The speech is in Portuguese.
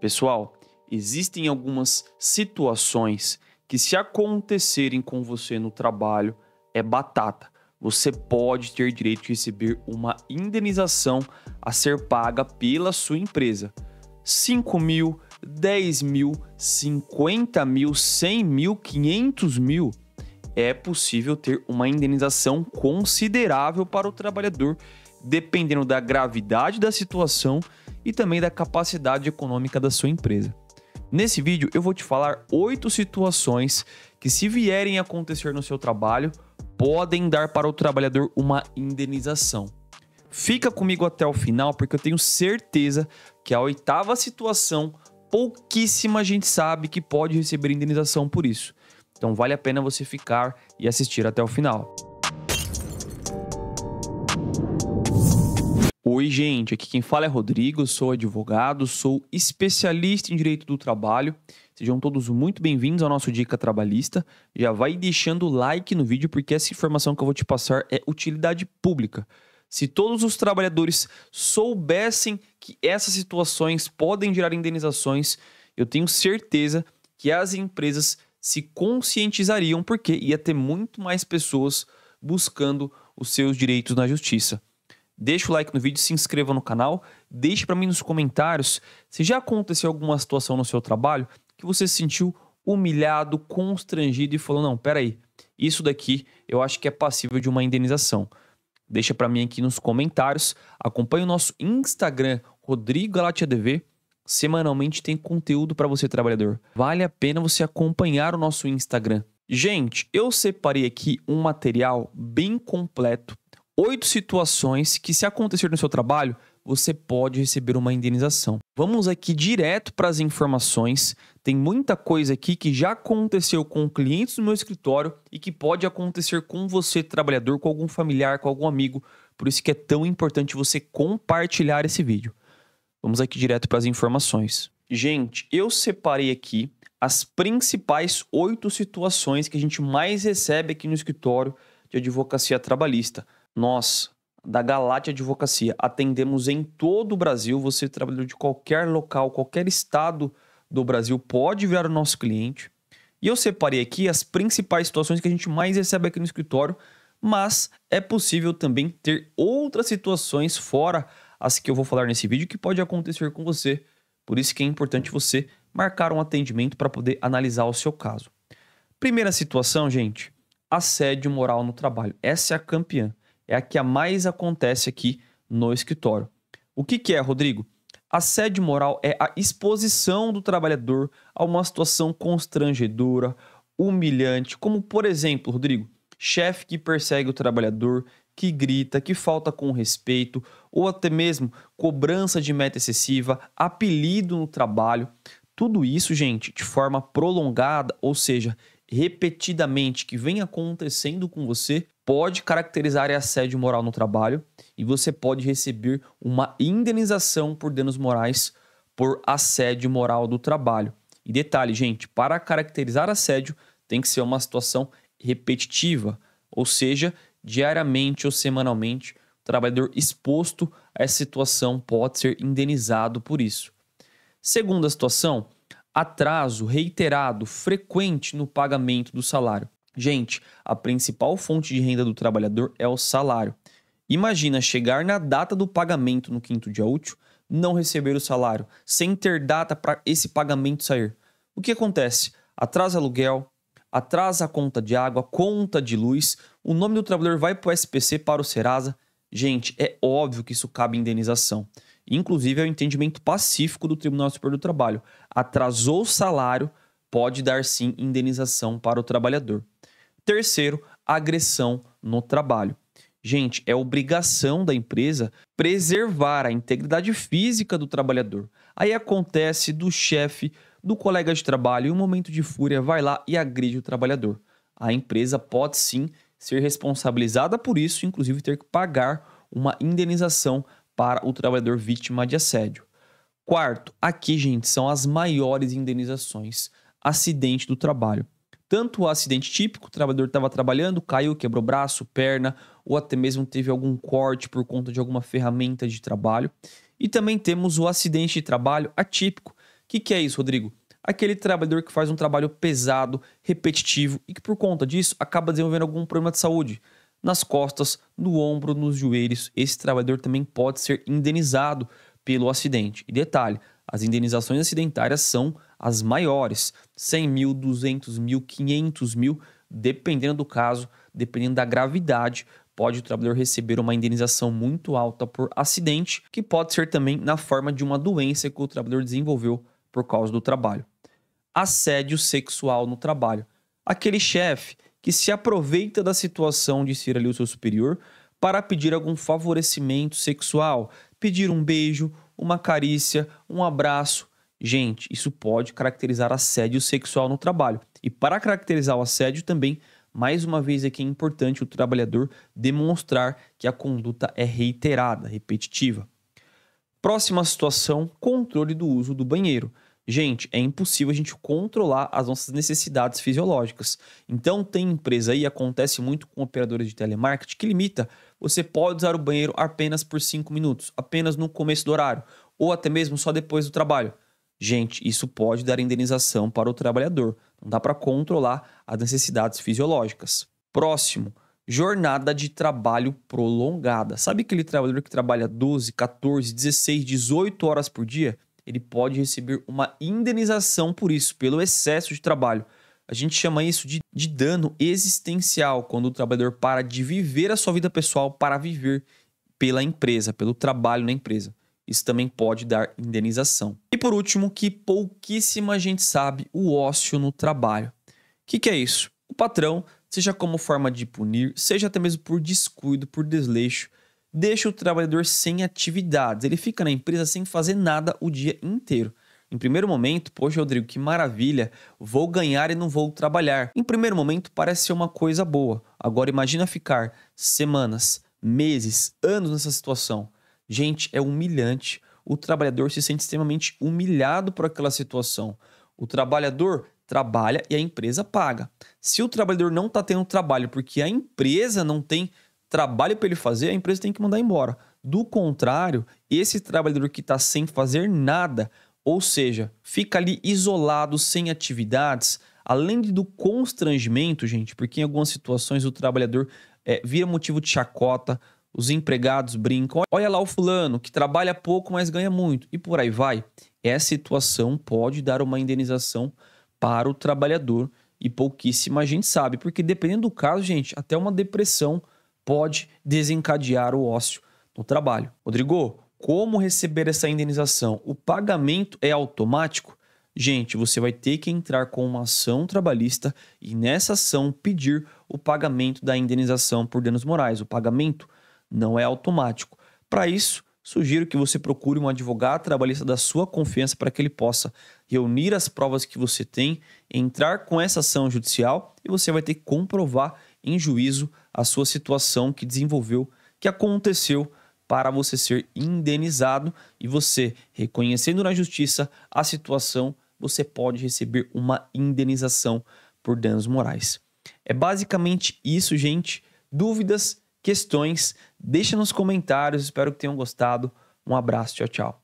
Pessoal, existem algumas situações que, se acontecerem com você no trabalho, é batata. Você pode ter direito de receber uma indenização a ser paga pela sua empresa. 5 mil, 10 mil, 50 mil, 100 mil, 500 mil. É possível ter uma indenização considerável para o trabalhador, dependendo da gravidade da situação e também da capacidade econômica da sua empresa. Nesse vídeo eu vou te falar oito situações que, se vierem a acontecer no seu trabalho, podem dar para o trabalhador uma indenização. Fica comigo até o final, porque eu tenho certeza que a oitava situação pouquíssima gente sabe que pode receber indenização por isso. Então vale a pena você ficar e assistir até o final. Oi, gente. Aqui quem fala é Rodrigo, sou advogado, sou especialista em direito do trabalho. Sejam todos muito bem-vindos ao nosso Dica Trabalhista. Já vai deixando o like no vídeo porque essa informação que eu vou te passar é utilidade pública. Se todos os trabalhadores soubessem que essas situações podem gerar indenizações, eu tenho certeza que as empresas se conscientizariam porque ia ter muito mais pessoas buscando os seus direitos na justiça. Deixa o like no vídeo, se inscreva no canal, deixe para mim nos comentários se já aconteceu alguma situação no seu trabalho que você se sentiu humilhado, constrangido e falou: "Não, peraí, isso daqui eu acho que é passível de uma indenização". Deixa para mim aqui nos comentários, acompanhe o nosso Instagram Rodrigo Galatia DV. Semanalmente tem conteúdo para você trabalhador. Vale a pena você acompanhar o nosso Instagram. Gente, eu separei aqui um material bem completo oito situações que, se acontecer no seu trabalho, você pode receber uma indenização. Vamos aqui direto para as informações. Tem muita coisa aqui que já aconteceu com clientes do meu escritório e que pode acontecer com você, trabalhador, com algum familiar, com algum amigo. Por isso que é tão importante você compartilhar esse vídeo. Vamos aqui direto para as informações. Gente, eu separei aqui as principais oito situações que a gente mais recebe aqui no escritório de advocacia trabalhista. Nós, da Galátia Advocacia, atendemos em todo o Brasil. Você trabalhou de qualquer local, qualquer estado do Brasil, pode virar o nosso cliente. E eu separei aqui as principais situações que a gente mais recebe aqui no escritório, mas é possível também ter outras situações fora as que eu vou falar nesse vídeo que pode acontecer com você. Por isso que é importante você marcar um atendimento para poder analisar o seu caso. Primeira situação, gente, assédio moral no trabalho. Essa é a campeã é a que a mais acontece aqui no escritório. O que, que é, Rodrigo? Assédio moral é a exposição do trabalhador a uma situação constrangedora, humilhante, como por exemplo, Rodrigo, chefe que persegue o trabalhador, que grita, que falta com respeito, ou até mesmo cobrança de meta excessiva, apelido no trabalho. Tudo isso, gente, de forma prolongada, ou seja, repetidamente que vem acontecendo com você pode caracterizar assédio moral no trabalho e você pode receber uma indenização por danos morais por assédio moral do trabalho. E detalhe, gente, para caracterizar assédio tem que ser uma situação repetitiva, ou seja, diariamente ou semanalmente, o trabalhador exposto a essa situação pode ser indenizado por isso. Segunda situação, atraso reiterado, frequente no pagamento do salário. Gente, a principal fonte de renda do trabalhador é o salário. Imagina chegar na data do pagamento no quinto dia útil, não receber o salário, sem ter data para esse pagamento sair. O que acontece? Atrasa aluguel, atrasa a conta de água, conta de luz, o nome do trabalhador vai para o SPC, para o Serasa. Gente, é óbvio que isso cabe indenização inclusive ao é entendimento pacífico do Tribunal Superior do Trabalho. Atrasou o salário, pode dar sim indenização para o trabalhador. Terceiro, agressão no trabalho. Gente, é obrigação da empresa preservar a integridade física do trabalhador. Aí acontece do chefe, do colega de trabalho, em um momento de fúria, vai lá e agride o trabalhador. A empresa pode sim ser responsabilizada por isso, inclusive ter que pagar uma indenização para o trabalhador vítima de assédio. Quarto, aqui, gente, são as maiores indenizações. Acidente do trabalho. Tanto o acidente típico, o trabalhador estava trabalhando, caiu, quebrou braço, perna, ou até mesmo teve algum corte por conta de alguma ferramenta de trabalho. E também temos o acidente de trabalho atípico. O que, que é isso, Rodrigo? Aquele trabalhador que faz um trabalho pesado, repetitivo e que, por conta disso, acaba desenvolvendo algum problema de saúde nas costas, no ombro, nos joelhos. Esse trabalhador também pode ser indenizado pelo acidente. E detalhe, as indenizações acidentárias são as maiores, 100 mil, 200 mil, 500 mil, dependendo do caso, dependendo da gravidade, pode o trabalhador receber uma indenização muito alta por acidente, que pode ser também na forma de uma doença que o trabalhador desenvolveu por causa do trabalho. Assédio sexual no trabalho. Aquele chefe que se aproveita da situação de ser ali o seu superior para pedir algum favorecimento sexual, pedir um beijo, uma carícia, um abraço. Gente, isso pode caracterizar assédio sexual no trabalho. E para caracterizar o assédio também, mais uma vez aqui é importante o trabalhador demonstrar que a conduta é reiterada, repetitiva. Próxima situação: controle do uso do banheiro. Gente, é impossível a gente controlar as nossas necessidades fisiológicas. Então, tem empresa aí, acontece muito com operadores de telemarketing, que limita. Você pode usar o banheiro apenas por 5 minutos, apenas no começo do horário, ou até mesmo só depois do trabalho. Gente, isso pode dar indenização para o trabalhador. Não dá para controlar as necessidades fisiológicas. Próximo, jornada de trabalho prolongada. Sabe aquele trabalhador que trabalha 12, 14, 16, 18 horas por dia? ele pode receber uma indenização por isso, pelo excesso de trabalho. A gente chama isso de, de dano existencial, quando o trabalhador para de viver a sua vida pessoal para viver pela empresa, pelo trabalho na empresa. Isso também pode dar indenização. E por último, que pouquíssima gente sabe, o ócio no trabalho. O que, que é isso? O patrão, seja como forma de punir, seja até mesmo por descuido, por desleixo, deixa o trabalhador sem atividades. Ele fica na empresa sem fazer nada o dia inteiro. Em primeiro momento, poxa, Rodrigo, que maravilha, vou ganhar e não vou trabalhar. Em primeiro momento, parece ser uma coisa boa. Agora, imagina ficar semanas, meses, anos nessa situação. Gente, é humilhante. O trabalhador se sente extremamente humilhado por aquela situação. O trabalhador trabalha e a empresa paga. Se o trabalhador não está tendo trabalho porque a empresa não tem trabalho para ele fazer, a empresa tem que mandar embora. Do contrário, esse trabalhador que está sem fazer nada, ou seja, fica ali isolado, sem atividades, além do constrangimento, gente, porque em algumas situações o trabalhador é, vira motivo de chacota, os empregados brincam, olha lá o fulano que trabalha pouco, mas ganha muito, e por aí vai. Essa situação pode dar uma indenização para o trabalhador e pouquíssima gente sabe, porque dependendo do caso, gente, até uma depressão pode desencadear o ócio no trabalho. Rodrigo, como receber essa indenização? O pagamento é automático? Gente, você vai ter que entrar com uma ação trabalhista e nessa ação pedir o pagamento da indenização por danos morais. O pagamento não é automático. Para isso, sugiro que você procure um advogado trabalhista da sua confiança para que ele possa reunir as provas que você tem, entrar com essa ação judicial e você vai ter que comprovar em juízo a sua situação que desenvolveu, que aconteceu para você ser indenizado e você reconhecendo na justiça a situação, você pode receber uma indenização por danos morais. É basicamente isso, gente. Dúvidas, questões, deixa nos comentários. Espero que tenham gostado. Um abraço, tchau, tchau.